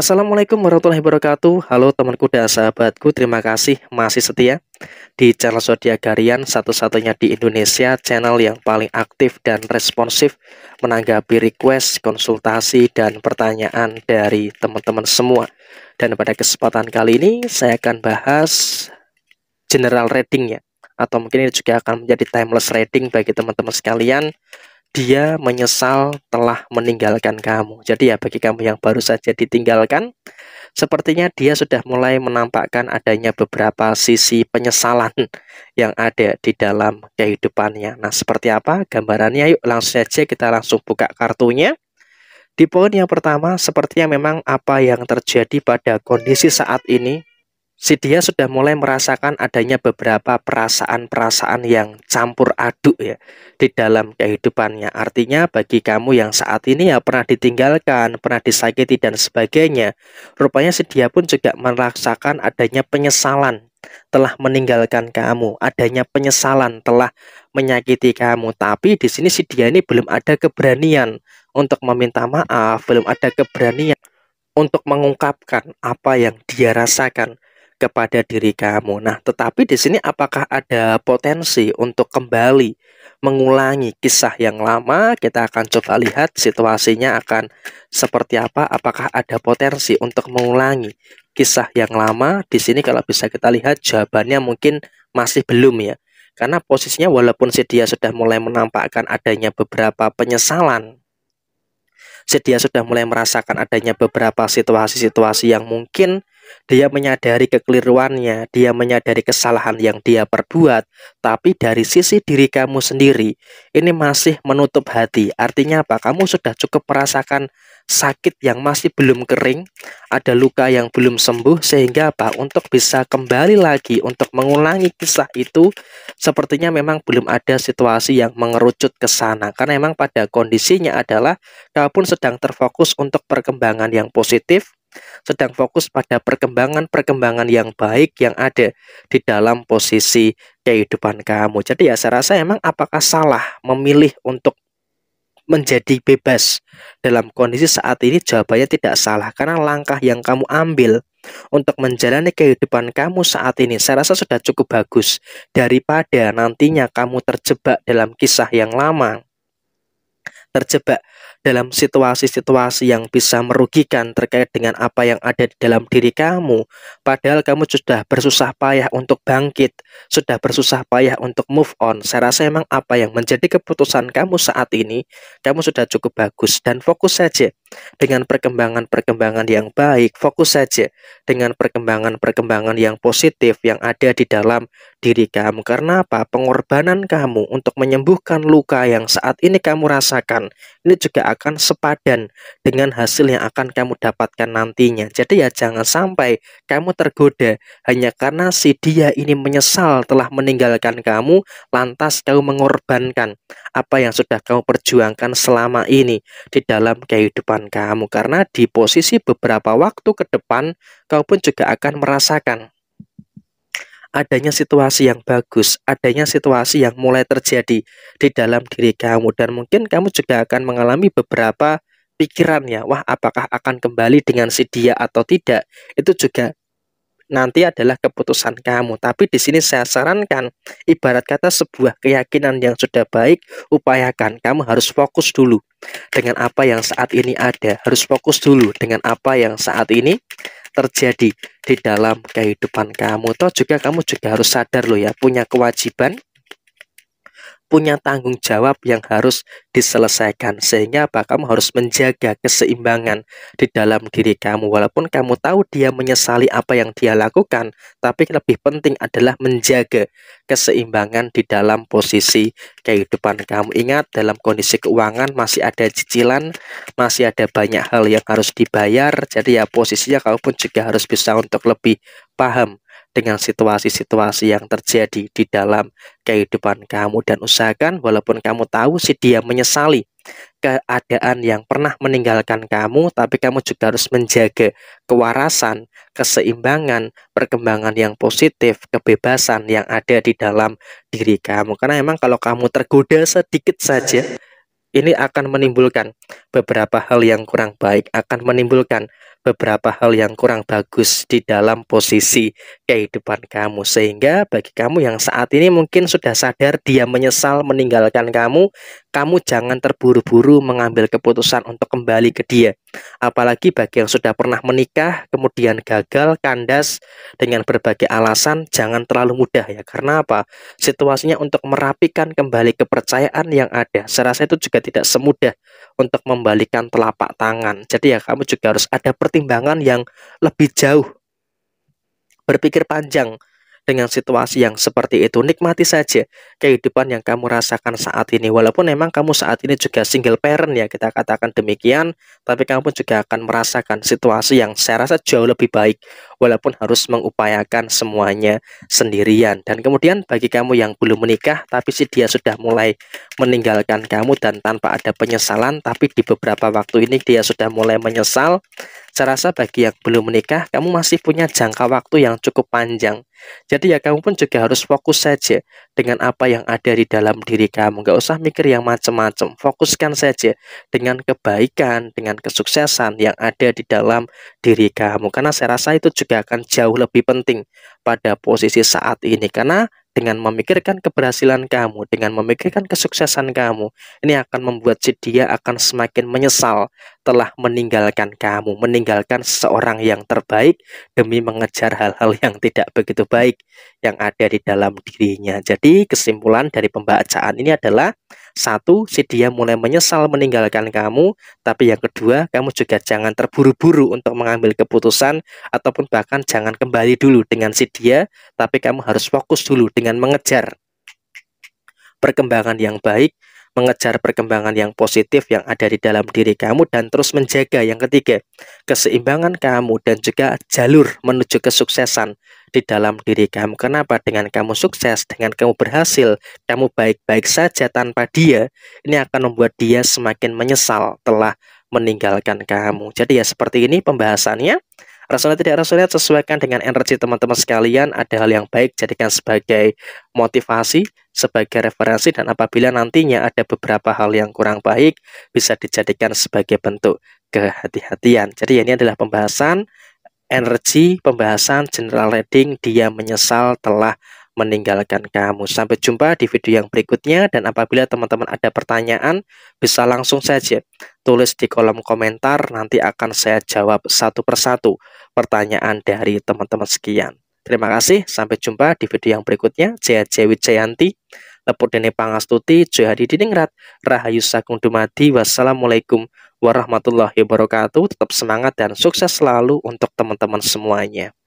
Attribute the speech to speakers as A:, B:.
A: Assalamualaikum warahmatullahi wabarakatuh Halo temanku dan sahabatku Terima kasih masih setia Di channel Zodiac Garian Satu-satunya di Indonesia Channel yang paling aktif dan responsif Menanggapi request, konsultasi, dan pertanyaan Dari teman-teman semua Dan pada kesempatan kali ini Saya akan bahas General reading ya Atau mungkin ini juga akan menjadi timeless reading Bagi teman-teman sekalian dia menyesal telah meninggalkan kamu. Jadi ya bagi kamu yang baru saja ditinggalkan, sepertinya dia sudah mulai menampakkan adanya beberapa sisi penyesalan yang ada di dalam kehidupannya. Nah, seperti apa gambarannya? Yuk langsung saja kita langsung buka kartunya. Di poin yang pertama, sepertinya memang apa yang terjadi pada kondisi saat ini si dia sudah mulai merasakan adanya beberapa perasaan-perasaan yang campur aduk ya di dalam kehidupannya. Artinya bagi kamu yang saat ini ya pernah ditinggalkan, pernah disakiti dan sebagainya, rupanya si dia pun juga merasakan adanya penyesalan telah meninggalkan kamu, adanya penyesalan telah menyakiti kamu. Tapi di sini si dia ini belum ada keberanian untuk meminta maaf, belum ada keberanian untuk mengungkapkan apa yang dia rasakan kepada diri kamu. Nah, tetapi di sini apakah ada potensi untuk kembali mengulangi kisah yang lama? Kita akan coba lihat situasinya akan seperti apa. Apakah ada potensi untuk mengulangi kisah yang lama? Di sini kalau bisa kita lihat jawabannya mungkin masih belum ya. Karena posisinya walaupun si dia sudah mulai menampakkan adanya beberapa penyesalan Sedia sudah mulai merasakan adanya beberapa situasi-situasi yang mungkin dia menyadari kekeliruannya, dia menyadari kesalahan yang dia perbuat, tapi dari sisi diri kamu sendiri, ini masih menutup hati. Artinya apa? Kamu sudah cukup merasakan sakit yang masih belum kering, ada luka yang belum sembuh, sehingga apa? Untuk bisa kembali lagi, untuk mengulangi kisah itu, sepertinya memang belum ada situasi yang mengerucut ke sana. Karena memang pada kondisinya adalah, kamu pun sedang terfokus untuk perkembangan yang positif, sedang fokus pada perkembangan-perkembangan yang baik yang ada di dalam posisi kehidupan kamu. Jadi ya saya rasa emang apakah salah memilih untuk menjadi bebas dalam kondisi saat ini jawabannya tidak salah karena langkah yang kamu ambil untuk menjalani kehidupan kamu saat ini saya rasa sudah cukup bagus daripada nantinya kamu terjebak dalam kisah yang lama terjebak dalam situasi-situasi yang bisa merugikan terkait dengan apa yang ada di dalam diri kamu, padahal kamu sudah bersusah payah untuk bangkit, sudah bersusah payah untuk move on. Saya rasa emang apa yang menjadi keputusan kamu saat ini, kamu sudah cukup bagus dan fokus saja dengan perkembangan-perkembangan yang baik, fokus saja dengan perkembangan-perkembangan yang positif yang ada di dalam diri kamu. Karena apa? Pengorbanan kamu untuk menyembuhkan luka yang saat ini kamu rasakan, ini juga akan sepadan dengan hasil yang akan kamu dapatkan nantinya. Jadi ya jangan sampai kamu tergoda hanya karena si dia ini menyesal telah meninggalkan kamu lantas kamu mengorbankan apa yang sudah kamu perjuangkan selama ini di dalam kehidupan kamu karena di posisi beberapa waktu ke depan kau pun juga akan merasakan adanya situasi yang bagus, adanya situasi yang mulai terjadi di dalam diri kamu dan mungkin kamu juga akan mengalami beberapa pikirannya, wah apakah akan kembali dengan si dia atau tidak, itu juga nanti adalah keputusan kamu. Tapi di sini saya sarankan, ibarat kata sebuah keyakinan yang sudah baik, upayakan. Kamu harus fokus dulu dengan apa yang saat ini ada. Harus fokus dulu dengan apa yang saat ini terjadi di dalam kehidupan kamu. Toh juga kamu juga harus sadar loh ya, punya kewajiban punya tanggung jawab yang harus diselesaikan sehingga apa kamu harus menjaga keseimbangan di dalam diri kamu walaupun kamu tahu dia menyesali apa yang dia lakukan tapi lebih penting adalah menjaga keseimbangan di dalam posisi kehidupan kamu ingat dalam kondisi keuangan masih ada cicilan masih ada banyak hal yang harus dibayar jadi ya posisinya kamu pun juga harus bisa untuk lebih paham dengan situasi-situasi yang terjadi di dalam kehidupan kamu dan usahakan walaupun kamu tahu si dia menyesali keadaan yang pernah meninggalkan kamu tapi kamu juga harus menjaga kewarasan, keseimbangan, perkembangan yang positif, kebebasan yang ada di dalam diri kamu. Karena memang kalau kamu tergoda sedikit saja ini akan menimbulkan beberapa hal yang kurang baik, akan menimbulkan beberapa hal yang kurang bagus di dalam posisi kehidupan kamu. Sehingga bagi kamu yang saat ini mungkin sudah sadar dia menyesal meninggalkan kamu, kamu jangan terburu-buru mengambil keputusan untuk kembali ke dia. Apalagi bagi yang sudah pernah menikah, kemudian gagal, kandas dengan berbagai alasan, jangan terlalu mudah ya. Karena apa? Situasinya untuk merapikan kembali kepercayaan yang ada. Saya rasa itu juga tidak semudah untuk membalikan telapak tangan. Jadi ya kamu juga harus ada pertimbangan yang lebih jauh. Berpikir panjang dengan situasi yang seperti itu. Nikmati saja kehidupan yang kamu rasakan saat ini. Walaupun memang kamu saat ini juga single parent ya, kita katakan demikian, tapi kamu pun juga akan merasakan situasi yang saya rasa jauh lebih baik walaupun harus mengupayakan semuanya sendirian. Dan kemudian bagi kamu yang belum menikah tapi si dia sudah mulai meninggalkan kamu dan tanpa ada penyesalan, tapi di beberapa waktu ini dia sudah mulai menyesal saya rasa bagi yang belum menikah, kamu masih punya jangka waktu yang cukup panjang. Jadi ya kamu pun juga harus fokus saja dengan apa yang ada di dalam diri kamu. Gak usah mikir yang macam-macam. Fokuskan saja dengan kebaikan, dengan kesuksesan yang ada di dalam diri kamu. Karena saya rasa itu juga akan jauh lebih penting pada posisi saat ini. Karena dengan memikirkan keberhasilan kamu, dengan memikirkan kesuksesan kamu, ini akan membuat si dia akan semakin menyesal telah meninggalkan kamu, meninggalkan seorang yang terbaik demi mengejar hal-hal yang tidak begitu baik yang ada di dalam dirinya. Jadi kesimpulan dari pembacaan ini adalah satu, si dia mulai menyesal meninggalkan kamu, tapi yang kedua, kamu juga jangan terburu-buru untuk mengambil keputusan ataupun bahkan jangan kembali dulu dengan si dia, tapi kamu harus fokus dulu dengan mengejar perkembangan yang baik mengejar perkembangan yang positif yang ada di dalam diri kamu dan terus menjaga yang ketiga keseimbangan kamu dan juga jalur menuju kesuksesan di dalam diri kamu kenapa dengan kamu sukses dengan kamu berhasil kamu baik-baik saja tanpa dia ini akan membuat dia semakin menyesal telah meninggalkan kamu jadi ya seperti ini pembahasannya Rasional tidak rasional sesuaikan dengan energi teman-teman sekalian. Ada hal yang baik jadikan sebagai motivasi, sebagai referensi dan apabila nantinya ada beberapa hal yang kurang baik bisa dijadikan sebagai bentuk kehati-hatian. Jadi ini adalah pembahasan energi, pembahasan general reading dia menyesal telah meninggalkan kamu. Sampai jumpa di video yang berikutnya dan apabila teman-teman ada pertanyaan bisa langsung saja tulis di kolom komentar nanti akan saya jawab satu persatu pertanyaan dari teman-teman sekian. Terima kasih, sampai jumpa di video yang berikutnya. Jaya Jewi Jayanti, Lepur Dene Pangastuti, Johari Diningrat, Rahayu Sakung Dumadi, Wassalamualaikum warahmatullahi wabarakatuh. Tetap semangat dan sukses selalu untuk teman-teman semuanya.